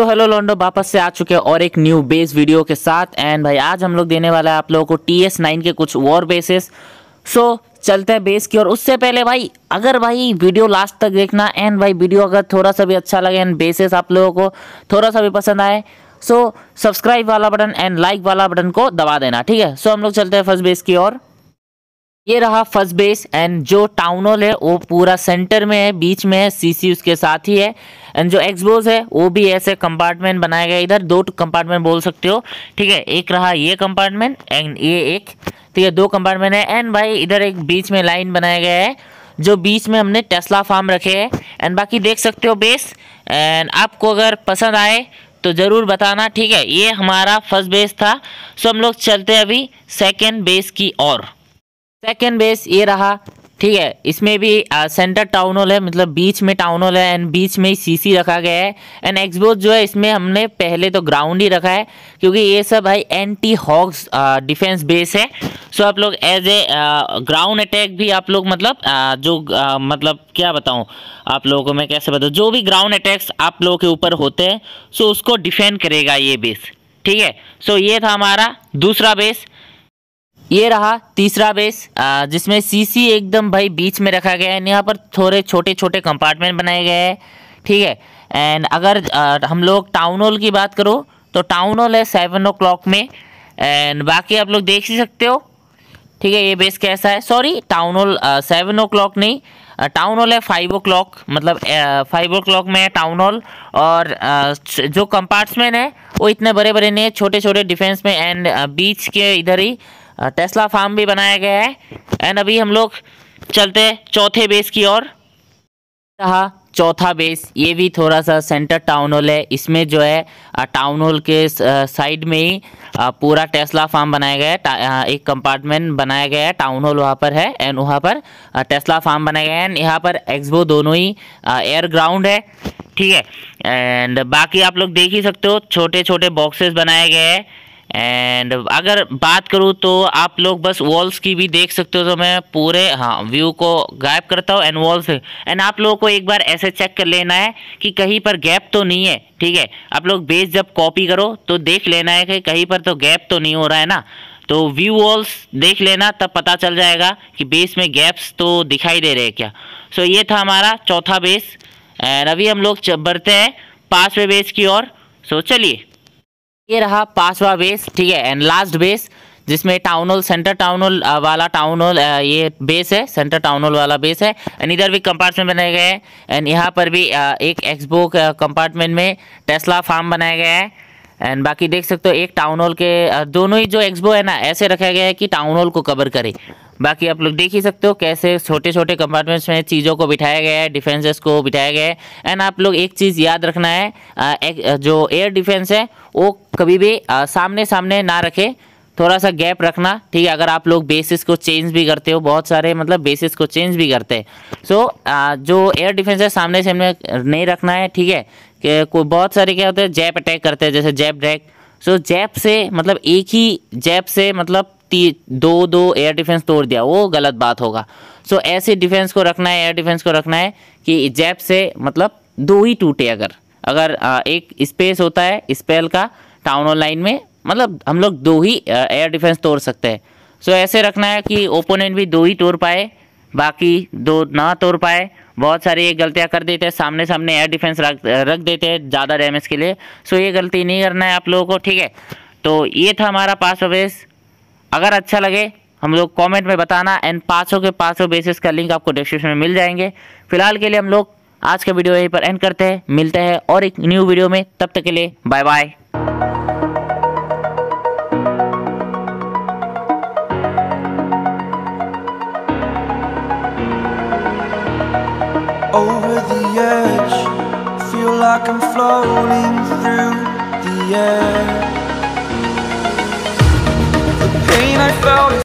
so hello लोंडो वापस से आ चुके हैं और एक न्यू बेस वीडियो के साथ एंड भाई आज हम लोग देने वाला है आप लोगों को टी एस नाइन के कुछ वॉर बेसेस सो चलते हैं बेस की और उससे पहले भाई अगर भाई वीडियो लास्ट तक देखना एंड भाई वीडियो अगर थोड़ा सा भी अच्छा लगे एंड बेसेस आप लोगों को थोड़ा सा भी पसंद आए सो सब्सक्राइब वाला बटन एंड लाइक वाला बटन को दबा देना ठीक है सो हम लोग चलते हैं फर्स्ट बेस की ओर ये रहा फर्स्ट बेस एंड जो टाउन हॉल है वो पूरा सेंटर में है बीच में है सीसी उसके साथ ही है एंड जो एक्सबोज है वो भी ऐसे कंपार्टमेंट बनाया गया इधर दो कंपार्टमेंट बोल सकते हो ठीक है एक रहा ये कंपार्टमेंट एंड ये एक ठीक है दो कंपार्टमेंट है एंड भाई इधर एक बीच में लाइन बनाया गया है जो बीच में हमने टेस्ला फार्म रखे है एंड बाकी देख सकते हो बेस एंड आपको अगर पसंद आए तो ज़रूर बताना ठीक है ये हमारा फर्स्ट बेस था सो हम लोग चलते हैं अभी सेकेंड बेस की ओर सेकेंड बेस ये रहा ठीक है इसमें भी आ, सेंटर टाउन हॉल है मतलब बीच में टाउन हॉल है एंड बीच में ही सीसी रखा गया है एंड एक्सबोज जो है इसमें हमने पहले तो ग्राउंड ही रखा है क्योंकि ये सब भाई एंटी हॉक्स डिफेंस बेस है सो आप लोग एज ए ग्राउंड अटैक भी आप लोग मतलब आ, जो आ, मतलब क्या बताऊँ आप लोगों को मैं कैसे बताऊँ जो भी ग्राउंड अटैक्स आप लोगों के ऊपर होते हैं सो उसको डिफेंड करेगा ये बेस ठीक है सो ये था हमारा दूसरा बेस ये रहा तीसरा बेस जिसमें सीसी एकदम भाई बीच में रखा गया है यहाँ पर थोड़े छोटे छोटे कंपार्टमेंट बनाए गए हैं ठीक है एंड अगर हम लोग टाउन हॉल की बात करो तो टाउन हॉल है सेवन ओ क्लॉक में एंड बाकी आप लोग देख ही सकते हो ठीक है ये बेस कैसा है sorry town hall seven o'clock नहीं टाउन हॉल है फाइव ओ क्लॉक मतलब फाइव ओ क्लॉक में है टाउन हॉल और जो कंपार्ट्समेंट है वो इतने बड़े बड़े नहीं है छोटे छोटे डिफेंस में एंड बीच के इधर ही टेस्ला फार्म भी बनाया गया है एंड अभी हम लोग चलते हैं चौथे बेस की ओर रहा चौथा बेस ये भी थोड़ा सा सेंटर टाउन हॉल है इसमें जो है टाउन हॉल के साइड में ही पूरा टेस्ला फार्म बनाया गया है एक कंपार्टमेंट बनाया गया है टाउन हॉल वहाँ पर है एंड वहाँ पर टेस्ला फार्म बनाया गया है एंड यहाँ पर एक्सबो दोनों ही एयर ग्राउंड है ठीक है एंड बाकी आप लोग देख ही सकते हो छोटे छोटे बॉक्सेस बनाए गए हैं एंड अगर बात करूँ तो आप लोग बस वॉल्स की भी देख सकते हो तो मैं पूरे हाँ व्यू को गायब करता हूँ एंड वॉल्स एंड आप लोगों को एक बार ऐसे चेक कर लेना है कि कहीं पर गैप तो नहीं है ठीक है आप लोग बेस जब कॉपी करो तो देख लेना है कि कहीं पर तो गैप तो नहीं हो रहा है ना तो व्यू वॉल्स देख लेना तब पता चल जाएगा कि बेस में गैप्स तो दिखाई दे रहे हैं क्या सो so, ये था हमारा चौथा बेस एंड अभी हम लोग बढ़ते हैं पाँचवें बेस की ओर सो so, चलिए ये रहा पांचवा बेस ठीक है एंड लास्ट बेस जिसमें town hall centre town hall वाला टाउन हॉल ये बेस है सेंटर टाउन हॉल वाला बेस है एंड इधर भी कंपार्टमेंट बनाए गए हैं एंड यहाँ पर भी एक एक्सबो कंपार्टमेंट में टेस्ला फार्म बनाया गया है एंड बाकी देख सकते हो एक टाउन हॉल के दोनों ही जो एक्सबो है ना ऐसे रखा गया है कि टाउन हॉल को कवर करे बाकी आप लोग देख ही सकते हो कैसे छोटे छोटे कंपार्टमेंट्स में चीज़ों को बिठाया गया है डिफेंसेस को बिठाया गया है एंड आप लोग एक चीज़ याद रखना है आ, एक, जो एयर डिफेंस है वो कभी भी आ, सामने सामने ना रखे थोड़ा सा गैप रखना ठीक है अगर आप लोग बेसिस को चेंज भी करते हो बहुत सारे मतलब बेसिस को चेंज भी करते हैं सो so, जो एयर डिफेंस है सामने सामने नहीं रखना है ठीक है कि कोई बहुत सारे क्या होते हैं जैप अटैक करते हैं जैसे जैप ड्रैक सो जैप से मतलब एक ही जैप से मतलब दो दो एयर डिफेंस तोड़ दिया वो गलत बात होगा सो so, ऐसे डिफेंस को रखना है एयर डिफेंस को रखना है कि जैप से मतलब दो ही टूटे अगर अगर एक स्पेस होता है स्पेल का टाउन लाइन में मतलब हम लोग दो ही एयर डिफेंस तोड़ सकते हैं सो so, ऐसे रखना है कि ओपोनेंट भी दो ही तोड़ पाए बाकी दो ना तोड़ पाए बहुत सारी ये गलतियाँ कर देते हैं सामने सामने एयर डिफेंस रख रख देते हैं ज़्यादा डैमेज के लिए सो ये गलती नहीं करना है आप लोगों को ठीक है तो ये था हमारा पास बेस अगर अच्छा लगे हम लोग कमेंट में बताना एंड पाँचों के पाँचों बेसिस का लिंक आपको डिस्क्रिप्शन में मिल जाएंगे फिलहाल के लिए हम लोग आज का वीडियो यहीं पर एंड करते हैं मिलते हैं और एक न्यू वीडियो में तब तक के लिए bye bye like I'm floating through the air The pain I felt